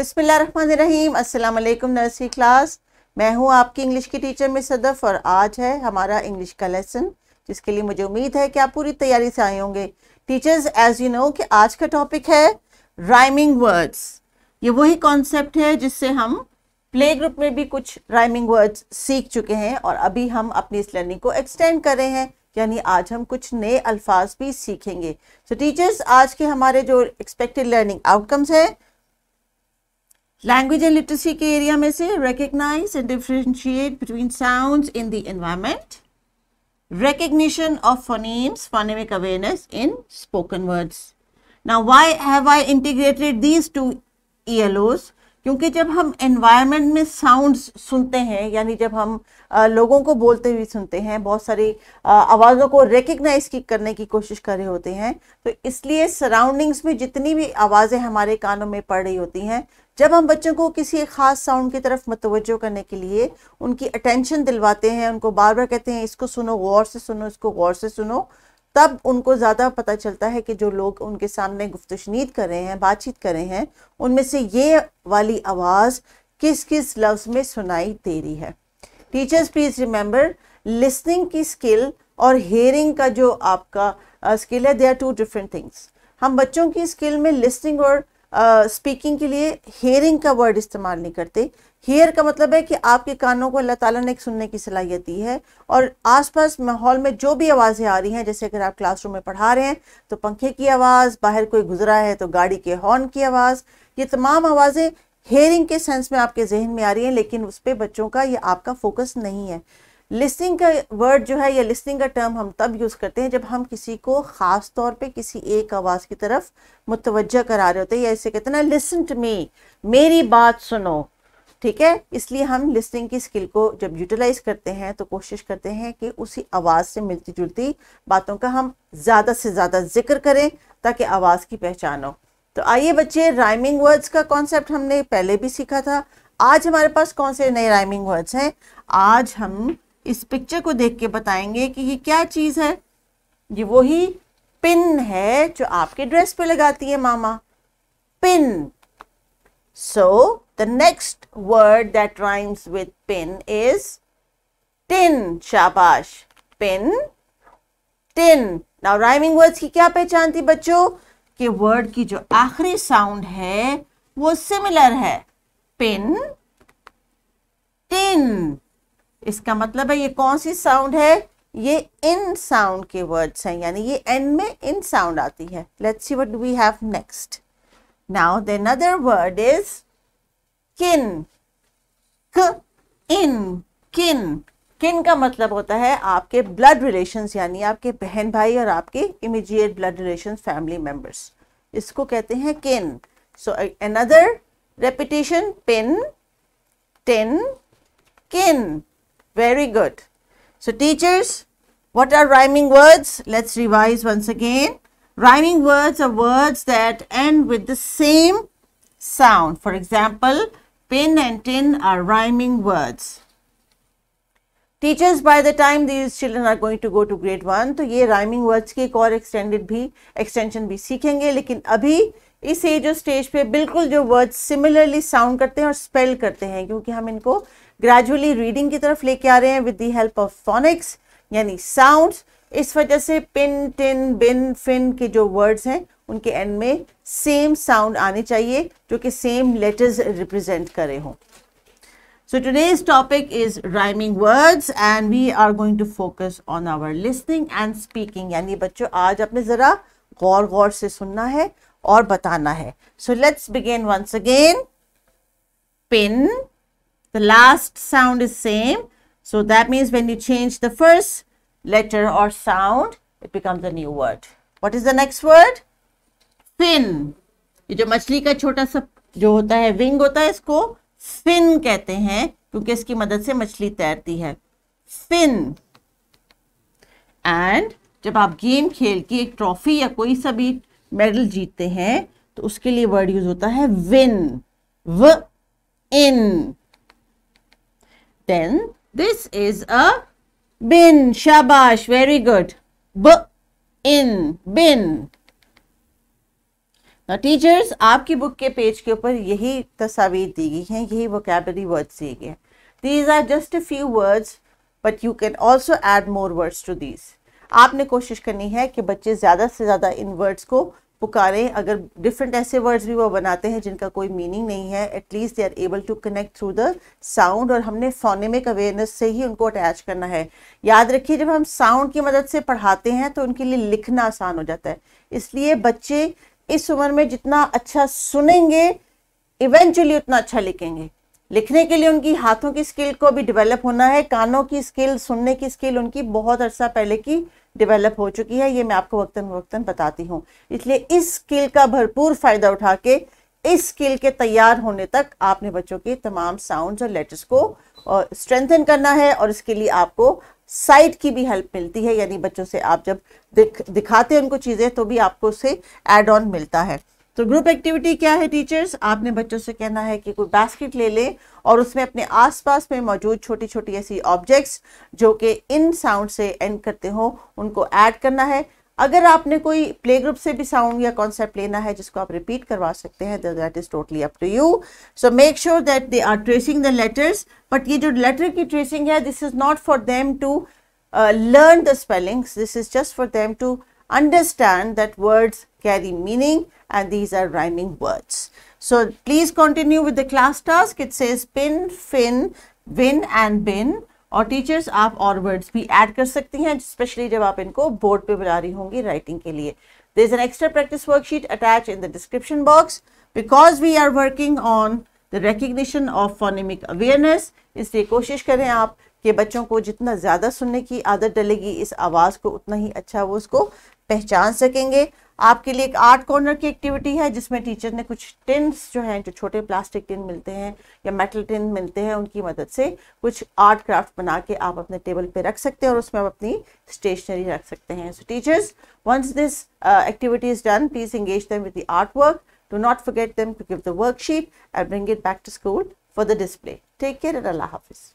अस्सलाम असलकम nursery class मैं हूं आपकी इंग्लिश की टीचर मिस सदफ़ और आज है हमारा इंग्लिश का लेसन जिसके लिए मुझे उम्मीद है कि आप पूरी तैयारी से आए होंगे टीचर्स एज यू नो कि आज का टॉपिक है राइमिंग वर्ड्स ये वही कॉन्सेप्ट है जिससे हम प्ले ग्रुप में भी कुछ राइमिंग वर्ड्स सीख चुके हैं और अभी हम अपनी इस लर्निंग को एक्सटेंड कर रहे हैं यानी आज हम कुछ नए अल्फाज भी सीखेंगे सो so, टीचर्स आज के हमारे जो एक्सपेक्टेड लर्निंग आउटकम्स हैं लैंग्वेज एंड लिटरेसी के एरिया में से recognise and differentiate between sound in the environment recognition of phonemes, phonemic awareness in spoken words. Now, why have I integrated these two ELOs? क्योंकि जब हम environment में sounds सुनते हैं यानी जब हम आ, लोगों को बोलते हुए सुनते हैं बहुत सारी आवाज़ों को रिकग्नाइज की करने की कोशिश कर रहे होते हैं तो इसलिए सराउंडिंग्स में जितनी भी आवाज़ें हमारे कानों में पड़ रही होती हैं जब हम बच्चों को किसी एक ख़ास साउंड की तरफ मतवजो करने के लिए उनकी अटेंशन दिलवाते हैं उनको बार बार कहते हैं इसको सुनो गौर से सुनो इसको गौर से सुनो तब उनको ज़्यादा पता चलता है कि जो लोग उनके सामने गुफ्तशनीद कर रहे हैं बातचीत कर रहे हैं उनमें से ये वाली आवाज़ किस किस लफ्ज़ में सुनाई दे रही है टीचर्स प्लीज़ रिमेंबर लिसनिंग की स्किल और हेयरिंग का जो आपका स्किल है they are two different things हम बच्चों की स्किल में लिसनिंग और स्पीकिंग के लिए हेयरिंग का वर्ड इस्तेमाल नहीं करते हेयर का मतलब है कि आपके कानों को अल्लाह ताला ने सुनने की सलाहियत दी है और आसपास माहौल में जो भी आवाज़ें आ रही हैं जैसे अगर आप क्लासरूम में पढ़ा रहे हैं तो पंखे की आवाज़ बाहर कोई गुजरा है तो गाड़ी के हॉर्न की आवाज़ ये तमाम आवाज़ें हेयरिंग के सेंस में आपके जहन में आ रही हैं लेकिन उस पर बच्चों का ये आपका फोकस नहीं है लिस्निंग का वर्ड जो है या लिस्टिंग का टर्म हम तब यूज़ करते हैं जब हम किसी को ख़ास तौर पे किसी एक आवाज़ की तरफ मुतवजह करा रहे होते हैं या इसे कहते हैं ना लिसन टू मी मेरी बात सुनो ठीक है इसलिए हम लिसनिंग की स्किल को जब यूटिलाइज करते हैं तो कोशिश करते हैं कि उसी आवाज़ से मिलती जुलती बातों का हम ज़्यादा से ज़्यादा जिक्र करें ताकि आवाज़ की पहचान हो तो आइए बच्चे राइमिंग वर्ड्स का कॉन्सेप्ट हमने पहले भी सीखा था आज हमारे पास कौन से नए राइमिंग वर्ड्स हैं आज हम इस पिक्चर को देख के बताएंगे कि ये क्या चीज़ है ये वही पिन है जो आपके ड्रेस पे लगाती है मामा pin so the next word that rhymes with pin is tin शाबाश pin tin now rhyming words की क्या पहचान थी बच्चों के वर्ड की जो आखिरी साउंड है वो सिमिलर है पिन टिन इसका मतलब है ये कौन सी साउंड है ये इन साउंड के वर्ड्स हैं यानी ये एन में इन साउंड आती है let's see what we have next now the another word is kin क इन किन किन का मतलब होता है आपके ब्लड रिलेशंस यानी आपके बहन भाई और आपके immediate blood relations family members इसको कहते हैं kin so another repetition pin tin kin Very good. So, teachers, what are rhyming words? Let's revise once again. Rhyming words are words that end with the same sound. For example, pin and tin are rhyming words. Teachers by the time these children are going to go to grade one तो ये rhyming words की एक और extended भी extension भी सीखेंगे लेकिन अभी इस एज और स्टेज पे बिल्कुल जो वर्ड्स सिमिलरली साउंड करते हैं और स्पेल करते हैं क्योंकि हम इनको ग्रेजुअली रीडिंग की तरफ लेके आ रहे हैं with the help of phonics यानी साउंड्स इस वजह से पिन टिन बिन फिन के जो वर्ड्स हैं उनके एंड में सेम साउंड आने चाहिए जो कि सेम लेटर्स रिप्रेजेंट करे हों so today's topic is rhyming words and we are going to focus on our listening and speaking यानी बच्चों आज आपने ज़रा गौर गौर से सुनना है और बताना है so let's begin once again pin The last sound is same. So that means when you change the first letter or sound, it becomes a new word. What is the next word? Fin. ye jo machli ka छोटा sa jo hota hai wing hota hai isko fin kehte hain kyunki iski madad se machli tairti hai fin and जब आप game खेल के एक trophy या कोई सा भी मेडल जीतते हैं तो उसके लिए वर्ड यूज होता है विन व in Then this is a bin. Shabash. Very good. B in bin. Now teachers आपकी बुक के पेज के ऊपर यही तस्वीर दी गई हैं यही वोकेबलरी वर्ड्स दिए गए हैं these are just a few words but you can also add more words to these आपने कोशिश करनी है कि बच्चे ज़्यादा से ज़्यादा इन वर्ड्स को पुकारें अगर डिफरेंट ऐसे वर्ड्स भी वो बनाते हैं जिनका कोई मीनिंग नहीं है at least they are able to connect through the sound और हमने फोनेमिक अवेयरनेस से ही उनको अटैच करना है याद रखिए जब हम साउंड की मदद से पढ़ाते हैं तो उनके लिए लिखना आसान हो जाता है इसलिए बच्चे इस उम्र में जितना अच्छा सुनेंगे इवेंचुअली उतना अच्छा लिखेंगे लिखने के लिए उनकी हाथों की स्किल को भी डेवलप होना है कानों की स्किल सुनने की स्किल उनकी बहुत अर्सा पहले की डेवलप हो चुकी है ये मैं आपको वक्तन वक्तन बताती हूँ इसलिए इस स्किल का भरपूर फायदा उठा के इस स्किल के तैयार होने तक आपने बच्चों के तमाम साउंड और लेटर्स को स्ट्रेंथन करना है और इसके लिए आपको साइट की भी हेल्प मिलती है यानी बच्चों से आप जब दिख, दिखाते हैं उनको चीज़ें तो भी आपको उसे एड ऑन मिलता है तो ग्रुप एक्टिविटी क्या है टीचर्स आपने बच्चों से कहना है कि कोई बास्केट ले लें और उसमें अपने आसपास में मौजूद छोटी छोटी ऐसी ऑब्जेक्ट्स जो कि इन साउंड से एंड करते हो उनको ऐड करना है अगर आपने कोई प्ले ग्रुप से भी साउंड या कॉन्सेप्ट लेना है जिसको आप रिपीट करवा सकते हैं that is totally up to you so make sure that they are tracing the letters but ये जो लेटर की ट्रेसिंग है this is not for them to learn the spellings this is just for them to understand that words carry meaning and these are rhyming words. So please continue with the class task. It says pin, fin, win and bin Or teachers, आप और words भी add कर सकती हैं specially जब आप इनको board पे there is an extra practice worksheet attached in the description box because we are working on the recognition of phonemic awareness इसलिए कोशिश करें आप कि बच्चों को जितना ज़्यादा सुनने की आदत डलेगी इस आवाज़ को उतना ही अच्छा वो उसको पहचान सकेंगे आपके लिए एक आर्ट कॉर्नर की एक्टिविटी है जिसमें टीचर ने कुछ टिन्स जो हैं जो छोटे प्लास्टिक टिन मिलते हैं या मेटल टिन मिलते हैं उनकी मदद से कुछ आर्ट क्राफ्ट बना के आप अपने टेबल पे रख सकते हैं और उसमें आप अपनी स्टेशनरी रख सकते हैं so teachers once this activity is done please engage them with the art work do not forget them to give the worksheet and bring it back to school for the display take care and अल्लाह हाफिज़